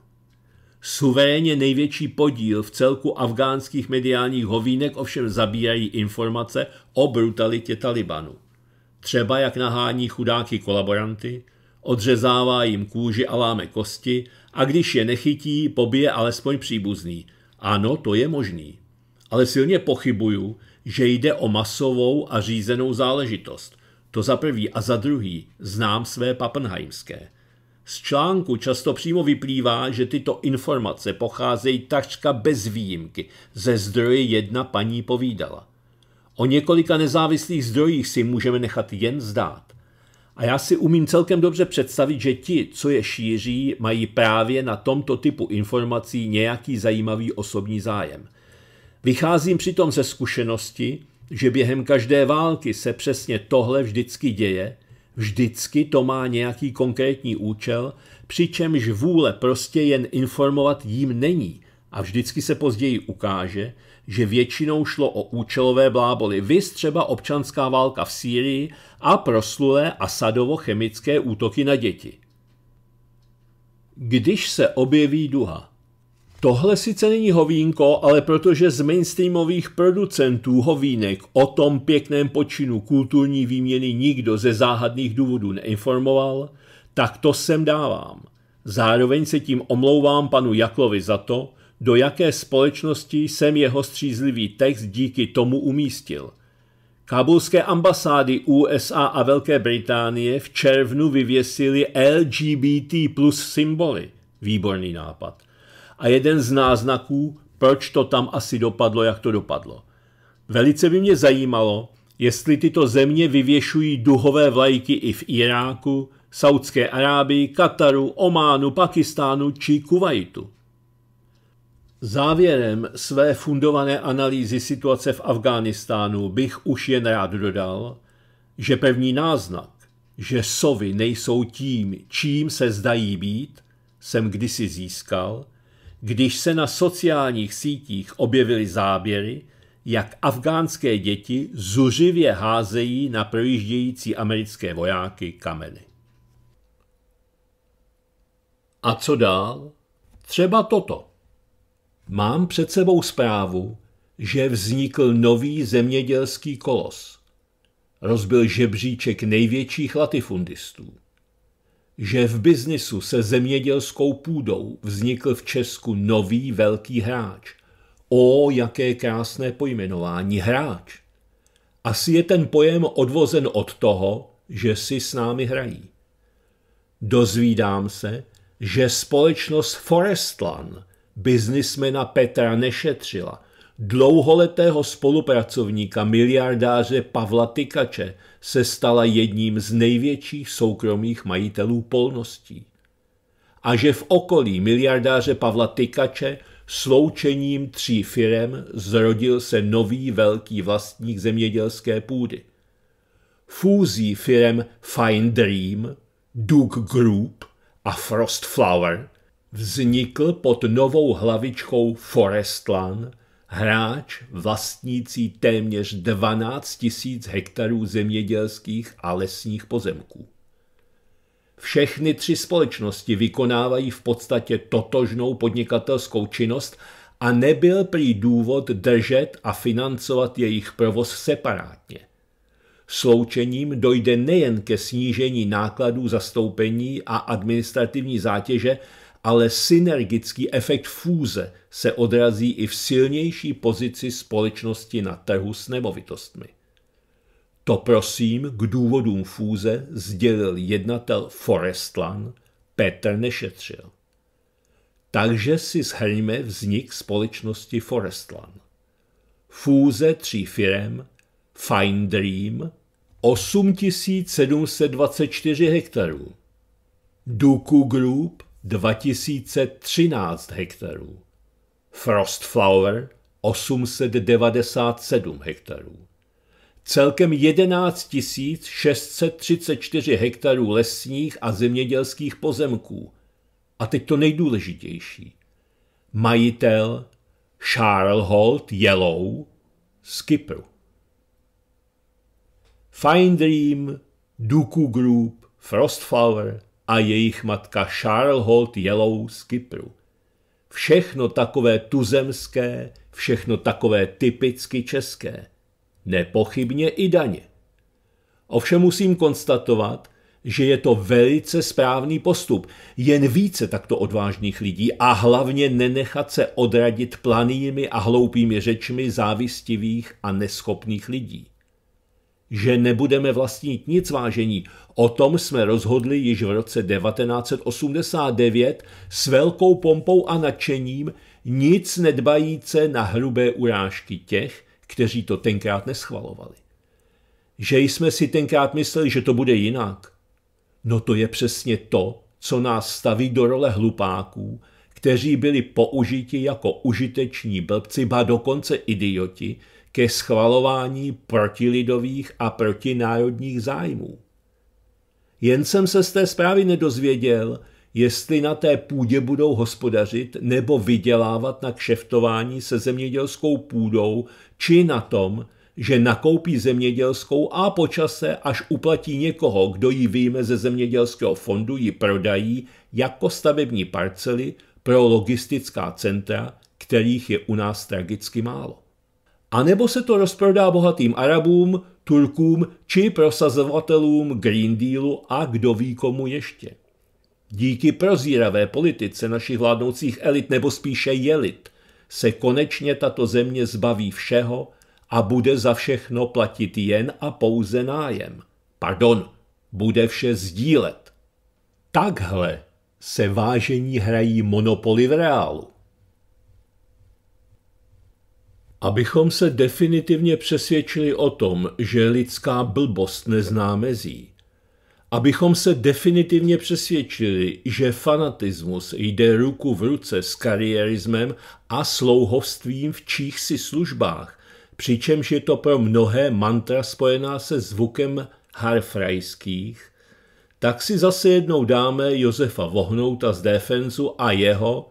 Suverénně největší podíl v celku afgánských mediálních hovínek ovšem zabírají informace o brutalitě Talibanu. Třeba jak nahání chudáky kolaboranty, odřezává jim kůži a láme kosti a když je nechytí, pobije alespoň příbuzný. Ano, to je možný. Ale silně pochybuju, že jde o masovou a řízenou záležitost – to za prvý a za druhý znám své papenheimské. Z článku často přímo vyplývá, že tyto informace pocházejí takřka bez výjimky. Ze zdroje jedna paní povídala. O několika nezávislých zdrojích si můžeme nechat jen zdát. A já si umím celkem dobře představit, že ti, co je šíří, mají právě na tomto typu informací nějaký zajímavý osobní zájem. Vycházím přitom ze zkušenosti, že během každé války se přesně tohle vždycky děje, vždycky to má nějaký konkrétní účel, přičemž vůle prostě jen informovat jim není a vždycky se později ukáže, že většinou šlo o účelové bláboli, vys třeba občanská válka v Sýrii a proslulé Asadovo chemické útoky na děti. Když se objeví duha, Tohle sice není hovínko, ale protože z mainstreamových producentů hovínek o tom pěkném počinu kulturní výměny nikdo ze záhadných důvodů neinformoval, tak to sem dávám. Zároveň se tím omlouvám panu Jaklovi za to, do jaké společnosti jsem jeho střízlivý text díky tomu umístil. Kabulské ambasády USA a Velké Británie v červnu vyvěsily LGBT plus symboly. Výborný nápad a jeden z náznaků, proč to tam asi dopadlo, jak to dopadlo. Velice by mě zajímalo, jestli tyto země vyvěšují duhové vlajky i v Iráku, Saudské Arábii, Kataru, Ománu, Pakistánu či Kuwaitu. Závěrem své fundované analýzy situace v Afghánistánu bych už jen rád dodal, že pevný náznak, že sovy nejsou tím, čím se zdají být, jsem kdysi získal když se na sociálních sítích objevily záběry, jak afgánské děti zuřivě házejí na projíždějící americké vojáky kameny. A co dál? Třeba toto. Mám před sebou zprávu, že vznikl nový zemědělský kolos. Rozbil žebříček největších latifundistů že v biznisu se zemědělskou půdou vznikl v Česku nový velký hráč. O, jaké krásné pojmenování hráč. Asi je ten pojem odvozen od toho, že si s námi hrají. Dozvídám se, že společnost Forestlan biznismena Petra nešetřila dlouholetého spolupracovníka miliardáře Pavla Tykače se stala jedním z největších soukromých majitelů polností. A že v okolí miliardáře Pavla Tykače sloučením tří firem zrodil se nový velký vlastník zemědělské půdy. Fúzí firem Fine Dream, Duke Group a Frost Flower vznikl pod novou hlavičkou Forestland – hráč vlastnící téměř 12 000 hektarů zemědělských a lesních pozemků. Všechny tři společnosti vykonávají v podstatě totožnou podnikatelskou činnost a nebyl prý důvod držet a financovat jejich provoz separátně. Sloučením dojde nejen ke snížení nákladů zastoupení a administrativní zátěže, ale synergický efekt fúze se odrazí i v silnější pozici společnosti na trhu s nemovitostmi. To prosím k důvodům fúze sdělil jednatel Forestlan Petr Nešetřil. Takže si shrňme vznik společnosti Forestlan. Fúze tří firem Fine Dream 8724 hektarů, Duku Group 2013 hektarů, Frostflower 897 hektarů. Celkem 11 634 hektarů lesních a zemědělských pozemků. A teď to nejdůležitější. Majitel Charles Holt Yellow z Kypru. Fine Dream, Duku Group, Frostflower, a jejich matka Holt Yellow z Kypru. Všechno takové tuzemské, všechno takové typicky české. Nepochybně i daně. Ovšem musím konstatovat, že je to velice správný postup. Jen více takto odvážných lidí a hlavně nenechat se odradit planými a hloupými řečmi závistivých a neschopných lidí. Že nebudeme vlastnit nic vážení, O tom jsme rozhodli již v roce 1989 s velkou pompou a nadšením, nic nedbajíce na hrubé urážky těch, kteří to tenkrát neschvalovali. Že jsme si tenkrát mysleli, že to bude jinak. No to je přesně to, co nás staví do role hlupáků, kteří byli použiti jako užiteční blbci, ba dokonce idioti, ke schvalování protilidových a protinárodních zájmů. Jen jsem se z té zprávy nedozvěděl, jestli na té půdě budou hospodařit nebo vydělávat na kšeftování se zemědělskou půdou, či na tom, že nakoupí zemědělskou a počase, až uplatí někoho, kdo ji vyjme ze zemědělského fondu, ji prodají jako stavební parcely pro logistická centra, kterých je u nás tragicky málo. A nebo se to rozprodá bohatým Arabům, Turkům či prosazovatelům Green Dealu a kdo ví komu ještě. Díky prozíravé politice našich vládnoucích elit nebo spíše jelit se konečně tato země zbaví všeho a bude za všechno platit jen a pouze nájem. Pardon, bude vše sdílet. Takhle se vážení hrají monopoly v reálu. Abychom se definitivně přesvědčili o tom, že lidská blbost nezná mezí, abychom se definitivně přesvědčili, že fanatismus jde ruku v ruce s kariérismem a slouhovstvím v číchsi službách, přičemž je to pro mnohé mantra spojená se zvukem harfrajských, tak si zase jednou dáme Josefa Vohnouta z Defenzu a jeho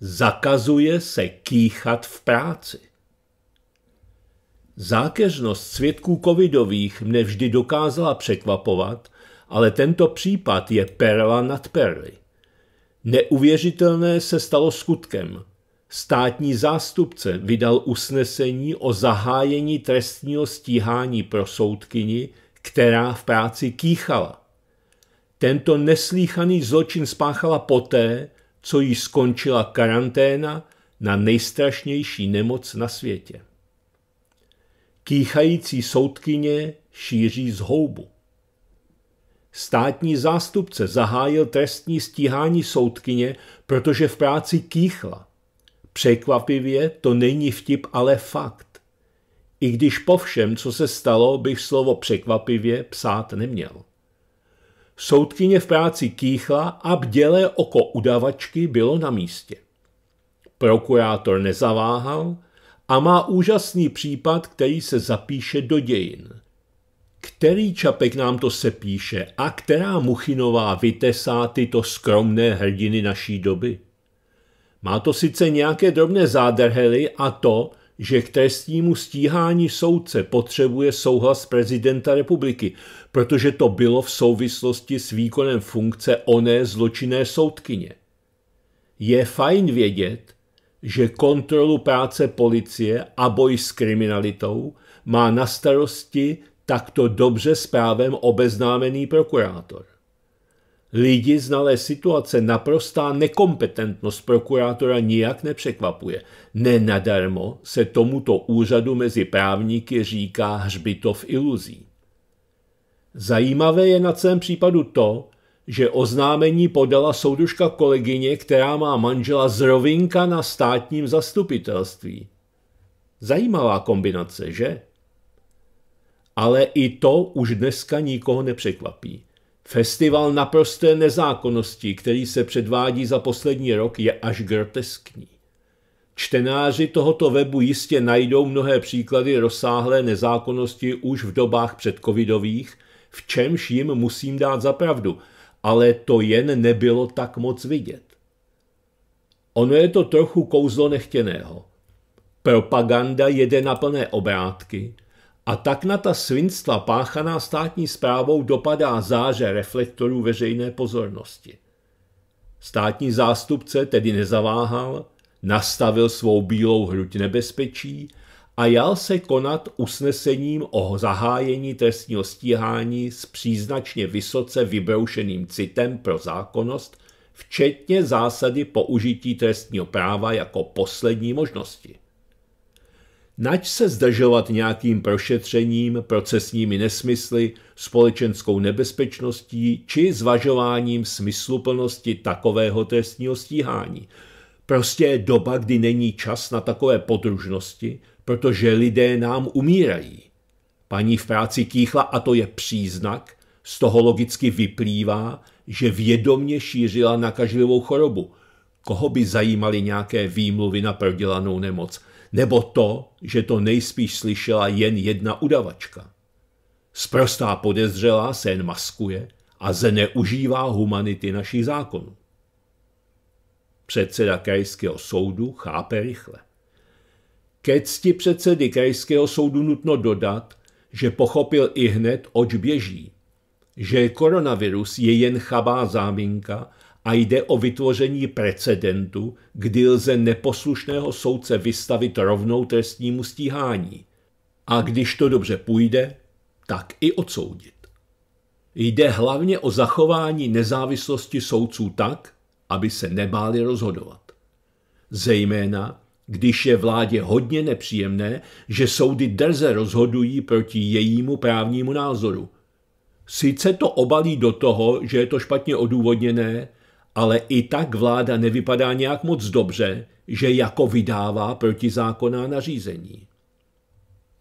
zakazuje se kýchat v práci. Zákeřnost svědků covidových mne vždy dokázala překvapovat, ale tento případ je perla nad perly. Neuvěřitelné se stalo skutkem. Státní zástupce vydal usnesení o zahájení trestního stíhání pro soudkyni, která v práci kýchala. Tento neslíchaný zločin spáchala poté, co jí skončila karanténa na nejstrašnější nemoc na světě. Kýchající soudkyně šíří zhoubu. Státní zástupce zahájil trestní stíhání soudkyně, protože v práci kýchla. Překvapivě to není vtip, ale fakt. I když po všem, co se stalo, bych slovo překvapivě psát neměl. Soudkyně v práci kýchla a bdělé oko udavačky bylo na místě. Prokurátor nezaváhal – a má úžasný případ, který se zapíše do dějin. Který čapek nám to sepíše a která Muchinová vytesá tyto skromné hrdiny naší doby? Má to sice nějaké drobné zádrhely a to, že k trestnímu stíhání soudce potřebuje souhlas prezidenta republiky, protože to bylo v souvislosti s výkonem funkce oné zločinné soudkyně. Je fajn vědět, že kontrolu práce policie a boj s kriminalitou má na starosti takto dobře s právem obeznámený prokurátor. Lidi znalé situace naprostá nekompetentnost prokurátora nijak nepřekvapuje. Nenadarmo se tomuto úřadu mezi právníky říká hřbitov iluzí. Zajímavé je na celém případu to, že oznámení podala souduška kolegyně, která má manžela z Rovinka na státním zastupitelství. Zajímavá kombinace, že? Ale i to už dneska nikoho nepřekvapí. Festival naprosté nezákonnosti, který se předvádí za poslední rok, je až groteskní. Čtenáři tohoto webu jistě najdou mnohé příklady rozsáhlé nezákonnosti už v dobách předcovidových, v čemž jim musím dát zapravdu – ale to jen nebylo tak moc vidět. Ono je to trochu kouzlo nechtěného. Propaganda jede na plné obrátky a tak na ta svinstva páchaná státní zprávou dopadá záře reflektorů veřejné pozornosti. Státní zástupce tedy nezaváhal, nastavil svou bílou hruď nebezpečí a jal se konat usnesením o zahájení trestního stíhání s příznačně vysoce vybroušeným citem pro zákonnost, včetně zásady použití trestního práva jako poslední možnosti. Nač se zdržovat nějakým prošetřením, procesními nesmysly, společenskou nebezpečností či zvažováním smysluplnosti takového trestního stíhání. Prostě je doba, kdy není čas na takové podružnosti, protože lidé nám umírají. Paní v práci kýchla a to je příznak, z toho logicky vyplývá, že vědomně šířila nakažlivou chorobu. Koho by zajímaly nějaké výmluvy na prodělanou nemoc? Nebo to, že to nejspíš slyšela jen jedna udavačka? Sprostá podezřelá se jen maskuje a zneužívá humanity našich zákonů. Předseda krajského soudu chápe rychle. Ke cti předsedy krajského soudu nutno dodat, že pochopil i hned, oč běží. Že koronavirus je jen chabá záminka a jde o vytvoření precedentu, kdy lze neposlušného soudce vystavit rovnou trestnímu stíhání. A když to dobře půjde, tak i odsoudit. Jde hlavně o zachování nezávislosti soudců tak, aby se nebáli rozhodovat. Zejména, když je vládě hodně nepříjemné, že soudy drze rozhodují proti jejímu právnímu názoru. Sice to obalí do toho, že je to špatně odůvodněné, ale i tak vláda nevypadá nějak moc dobře, že jako vydává protizákonná nařízení.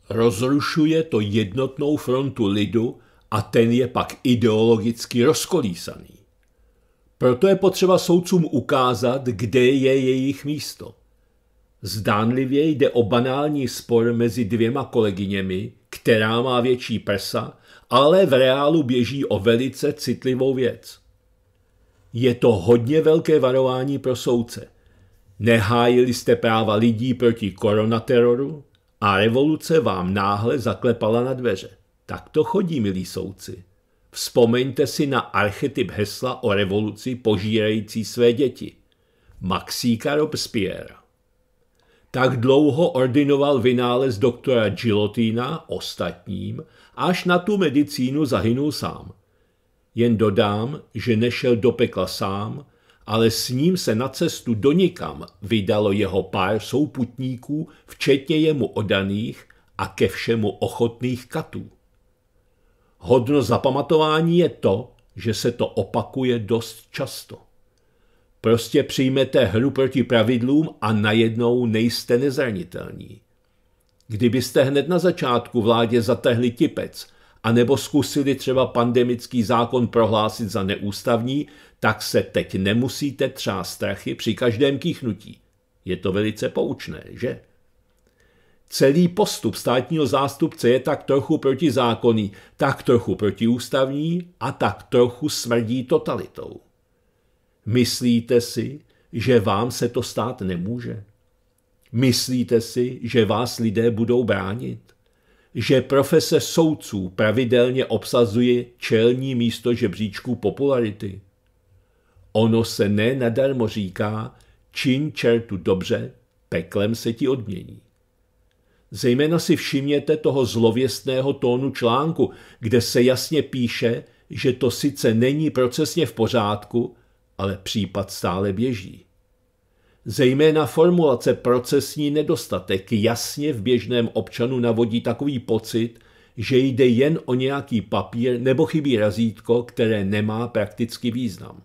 Rozrušuje to jednotnou frontu lidu a ten je pak ideologicky rozkolísaný. Proto je potřeba soudcům ukázat, kde je jejich místo. Zdánlivě jde o banální spor mezi dvěma kolegyněmi, která má větší prsa, ale v reálu běží o velice citlivou věc. Je to hodně velké varování pro soudce. Nehájili jste práva lidí proti koronateroru a revoluce vám náhle zaklepala na dveře. Tak to chodí, milí soudci. Vzpomeňte si na archetyp hesla o revoluci požírající své děti. Maxíka Robespierre tak dlouho ordinoval vynález doktora Gilotina ostatním, až na tu medicínu zahynul sám. Jen dodám, že nešel do pekla sám, ale s ním se na cestu do nikam vydalo jeho pár souputníků, včetně jemu odaných a ke všemu ochotných katů. Hodno zapamatování je to, že se to opakuje dost často. Prostě přijmete hru proti pravidlům a najednou nejste nezranitelní. Kdybyste hned na začátku vládě zatehli tipec, anebo zkusili třeba pandemický zákon prohlásit za neústavní, tak se teď nemusíte třást strachy při každém kýchnutí. Je to velice poučné, že? Celý postup státního zástupce je tak trochu protizákonný, tak trochu protiústavní a tak trochu smrdí totalitou. Myslíte si, že vám se to stát nemůže? Myslíte si, že vás lidé budou bránit? Že profese soudců pravidelně obsazuje čelní místo žebříčků popularity? Ono se ne nadarmo říká, čin čertu dobře, peklem se ti odmění. Zejména si všimněte toho zlověstného tónu článku, kde se jasně píše, že to sice není procesně v pořádku, ale případ stále běží. Zejména formulace procesní nedostatek jasně v běžném občanu navodí takový pocit, že jde jen o nějaký papír nebo chybí razítko, které nemá praktický význam.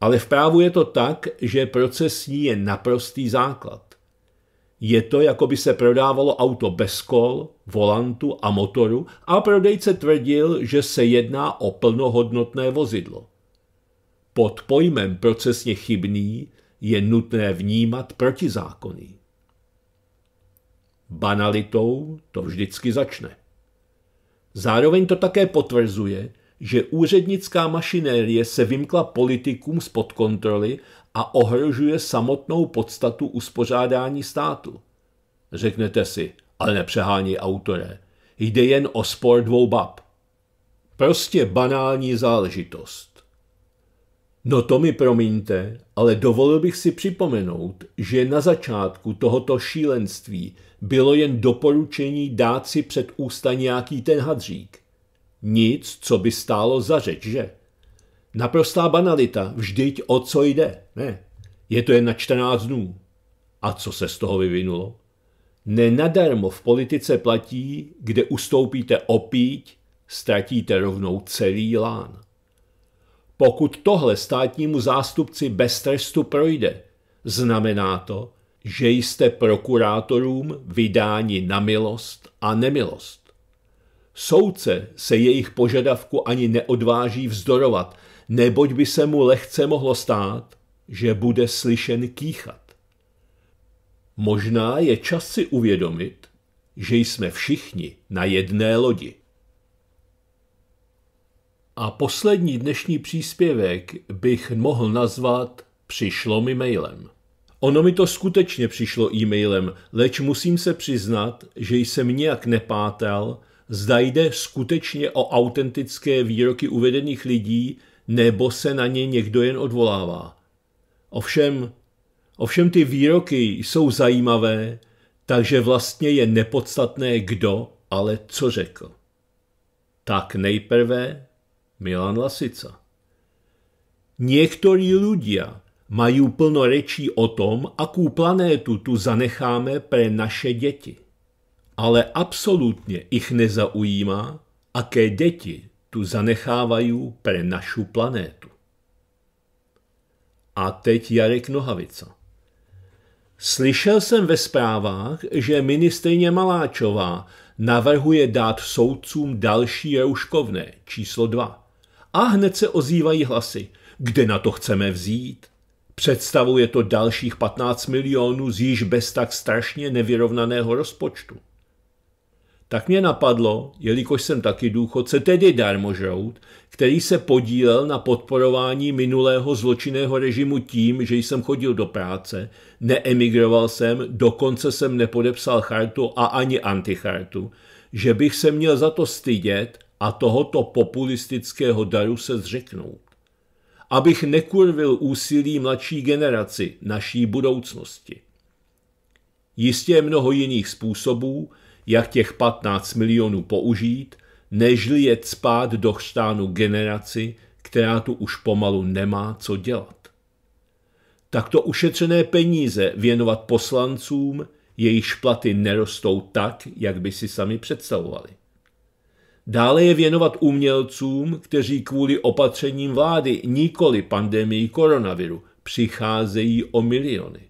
Ale v právu je to tak, že procesní je naprostý základ. Je to, jako by se prodávalo auto bez kol, volantu a motoru a prodejce tvrdil, že se jedná o plnohodnotné vozidlo. Pod pojmem procesně chybný je nutné vnímat protizákony. Banalitou to vždycky začne. Zároveň to také potvrzuje, že úřednická mašinérie se vymkla politikům spod kontroly a ohrožuje samotnou podstatu uspořádání státu. Řeknete si, ale nepřehání autore, jde jen o spor dvou bab. Prostě banální záležitost. No to mi promiňte, ale dovolil bych si připomenout, že na začátku tohoto šílenství bylo jen doporučení dát si před ústa nějaký ten hadřík. Nic, co by stálo za řeč, že? Naprostá banalita, vždyť o co jde, ne? Je to jen na 14 dnů. A co se z toho vyvinulo? Nenadarmo v politice platí, kde ustoupíte opíť, ztratíte rovnou celý lán. Pokud tohle státnímu zástupci bez trestu projde, znamená to, že jste prokurátorům vydáni na milost a nemilost. Soudce se jejich požadavku ani neodváží vzdorovat, neboť by se mu lehce mohlo stát, že bude slyšen kýchat. Možná je čas si uvědomit, že jsme všichni na jedné lodi. A poslední dnešní příspěvek bych mohl nazvat Přišlo mi mailem. Ono mi to skutečně přišlo e-mailem, leč musím se přiznat, že jsem nějak nepátel, zda jde skutečně o autentické výroky uvedených lidí, nebo se na ně někdo jen odvolává. Ovšem, ovšem ty výroky jsou zajímavé, takže vlastně je nepodstatné kdo, ale co řekl. Tak nejprve Milan Lasica. Něktorí ľudia mají plno rečí o tom, akou planétu tu zanecháme pre naše děti. Ale absolutně ich nezaujímá, aké děti tu zanechávají pre našu planétu. A teď Jarek Nohavica. Slyšel jsem ve zprávách, že ministrině Maláčová navrhuje dát soudcům další rouškovné, číslo 2. A hned se ozývají hlasy. Kde na to chceme vzít? Představuje to dalších 15 milionů z již bez tak strašně nevyrovnaného rozpočtu. Tak mě napadlo, jelikož jsem taky důchodce, tedy darmožrout, který se podílel na podporování minulého zločinného režimu tím, že jsem chodil do práce, neemigroval jsem, dokonce jsem nepodepsal chartu a ani antichartu, že bych se měl za to stydět a tohoto populistického daru se zřeknout. Abych nekurvil úsilí mladší generaci naší budoucnosti. Jistě je mnoho jiných způsobů, jak těch 15 milionů použít, nežli je spát do chřtánu generaci, která tu už pomalu nemá co dělat. Takto ušetřené peníze věnovat poslancům, jejichž platy nerostou tak, jak by si sami představovali. Dále je věnovat umělcům, kteří kvůli opatřením vlády, nikoli pandemii koronaviru, přicházejí o miliony.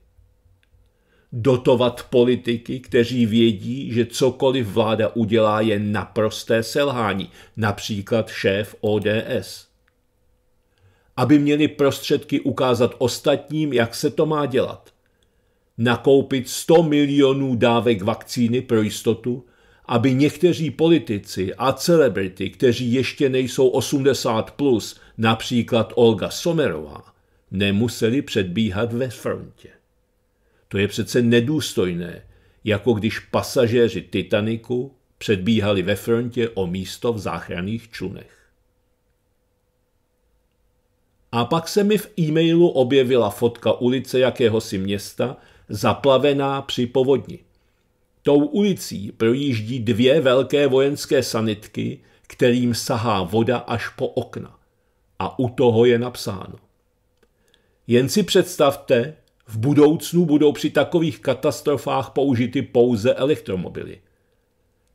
Dotovat politiky, kteří vědí, že cokoliv vláda udělá je naprosté selhání, například šéf ODS. Aby měli prostředky ukázat ostatním, jak se to má dělat. Nakoupit 100 milionů dávek vakcíny pro jistotu, aby někteří politici a celebrity, kteří ještě nejsou 80+, plus, například Olga Somerová, nemuseli předbíhat ve frontě. To je přece nedůstojné, jako když pasažéři Titaniku předbíhali ve frontě o místo v záchranných člunech. A pak se mi v e-mailu objevila fotka ulice jakéhosi města, zaplavená při povodni. Tou ulicí projíždí dvě velké vojenské sanitky, kterým sahá voda až po okna. A u toho je napsáno. Jen si představte, v budoucnu budou při takových katastrofách použity pouze elektromobily.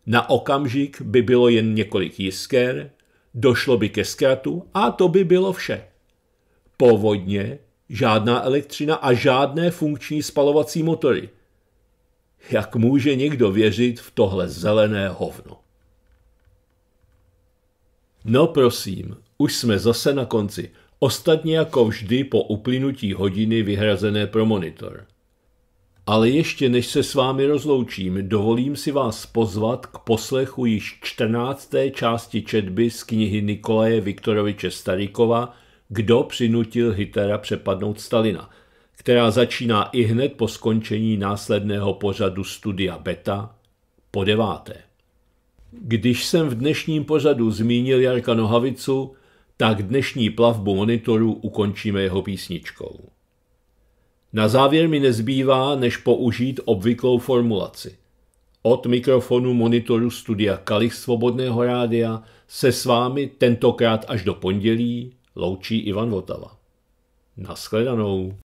Na okamžik by bylo jen několik jisker, došlo by ke zkratu a to by bylo vše. Povodně, žádná elektřina a žádné funkční spalovací motory – jak může někdo věřit v tohle zelené hovno? No prosím, už jsme zase na konci. Ostatně jako vždy po uplynutí hodiny vyhrazené pro monitor. Ale ještě než se s vámi rozloučím, dovolím si vás pozvat k poslechu již 14. části četby z knihy Nikolaje Viktoroviče Starikova Kdo přinutil Hitlera přepadnout Stalina – která začíná i hned po skončení následného pořadu studia Beta, po deváté. Když jsem v dnešním pořadu zmínil Jarka Nohavicu, tak dnešní plavbu monitoru ukončíme jeho písničkou. Na závěr mi nezbývá, než použít obvyklou formulaci. Od mikrofonu monitoru studia Kalich Svobodného rádia se s vámi tentokrát až do pondělí loučí Ivan Votava. Naschledanou.